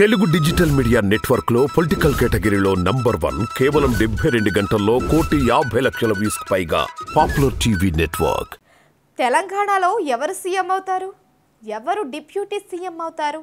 Telugu digital media network లో political కేటగిరీలో number one కేవలం డెబ్బై రెండు గంటల్లో కోటి యాభై లక్షల వ్యూస్ పైగా పాపులర్ టీవీ నెట్వర్క్ తెలంగాణలో ఎవరు సీఎం అవుతారు ఎవరు డిప్యూటీ సీఎం అవుతారు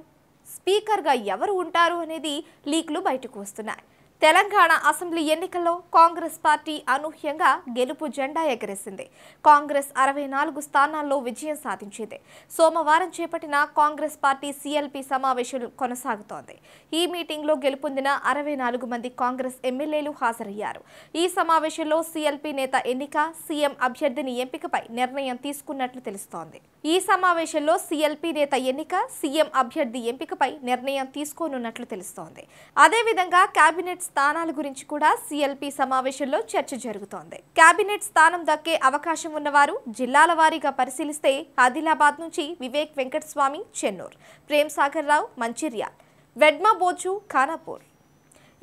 స్పీకర్గా ఎవరు ఉంటారు అనేది లీక్లు బయటకు వస్తున్నాయి తెలంగాణ అసెంబ్లీ ఎన్నికల్లో కాంగ్రెస్ పార్టీ అనూహ్యంగా గెలుపు జెండా ఎగరేసింది కాంగ్రెస్ అరవై నాలుగు స్థానాల్లో విజయం సాధించింది సోమవారం చేపట్టిన కాంగ్రెస్ పార్టీ సీఎల్పీ సమావేశం కొనసాగుతోంది ఈ మీటింగ్లో గెలుపొందిన అరవై నాలుగు మంది కాంగ్రెస్ ఎమ్మెల్యేలు హాజరయ్యారు ఈ సమావేశంలో సీఎల్పీ నేత ఎన్నిక సీఎం అభ్యర్థిని ఎంపికపై నిర్ణయం తీసుకున్నట్లు తెలుస్తోంది ఈ సమావేశంలో సీఎల్పీ నేత ఎన్నిక సీఎం అభ్యర్థి ఎంపికపై నిర్ణయం తీసుకోనున్నట్లు తెలుస్తోంది అదేవిధంగా కేబినెట్ స్థానాల గురించి కూడా సిఎల్పి సమావేశంలో చర్చ జరుగుతోంది కేబినెట్ స్థానం దక్కే అవకాశం ఉన్నవారు జిల్లాల వారీగా పరిశీలిస్తే ఆదిలాబాద్ నుంచి వివేక్ వెంకటస్వామి చెన్నూర్ ప్రేమ్ సాగర్ రావు మంచిర్యాల్ వెడ్మా బోచు ఖానాపూర్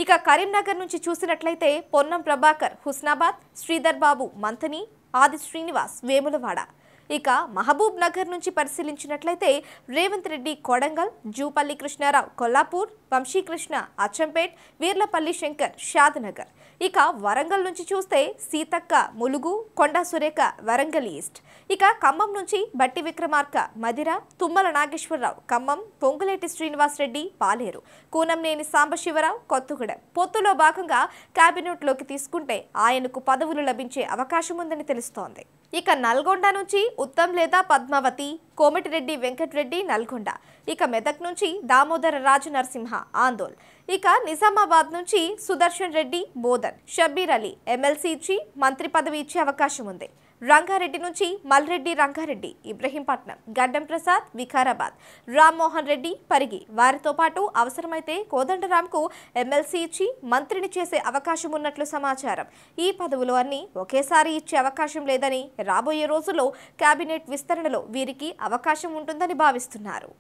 ఇక కరీంనగర్ నుంచి చూసినట్లయితే పొన్నం ప్రభాకర్ హుస్నాబాద్ శ్రీధర్ బాబు మంథని ఆది శ్రీనివాస్ వేములవాడ ఇక మహబూబ్ నగర్ నుంచి పరిశీలించినట్లయితే రేవంత్ రెడ్డి కొడంగల్ జూపల్లి కృష్ణారావు కొల్లాపూర్ వంశీకృష్ణ అచ్చంపేట్ వీర్లపల్లి శంకర్ షాద్నగర్ ఇక వరంగల్ నుంచి చూస్తే సీతక్క ములుగు కొండా సురేఖ వరంగల్ ఈస్ట్ ఇక ఖమ్మం నుంచి బట్టి విక్రమార్క మదిర తుమ్మల నాగేశ్వరరావు ఖమ్మం పొంగులేటి శ్రీనివాసరెడ్డి పాలేరు కూనంనేని సాంబశివరావు కొత్తగూడెం పొత్తులో భాగంగా కేబినెట్లోకి తీసుకుంటే ఆయనకు పదవులు లభించే అవకాశం ఉందని తెలుస్తోంది ఇక నల్గొండ నుంచి ఉత్తమ్ లేదా పద్మావతి కోమటిరెడ్డి వెంకటరెడ్డి నల్గొండ ఇక మెదక్ నుంచి దామోదర రాజు నరసింహ ఆందోల్ ఇక నిజామాబాద్ నుంచి సుదర్శన్ రెడ్డి బోధన్ షబ్బీర్ అలీ ఎమ్మెల్సీ ఇచ్చి మంత్రి పదవి ఇచ్చే అవకాశం ఉంది రంగారెడ్డి నుంచి మల్రెడ్డి రంగారెడ్డి ఇబ్రహీంపట్నం గడ్డం ప్రసాద్ వికారాబాద్ రామ్మోహన్ రెడ్డి పరిగి వారితో పాటు అవసరమైతే కోదండరాంకు ఎమ్మెల్సీ ఇచ్చి మంత్రిని చేసే అవకాశం ఉన్నట్లు సమాచారం ఈ పదవులు అన్ని ఒకేసారి ఇచ్చే అవకాశం లేదని రాబోయే రోజుల్లో కేబినెట్ విస్తరణలో వీరికి అవకాశం ఉంటుందని భావిస్తున్నారు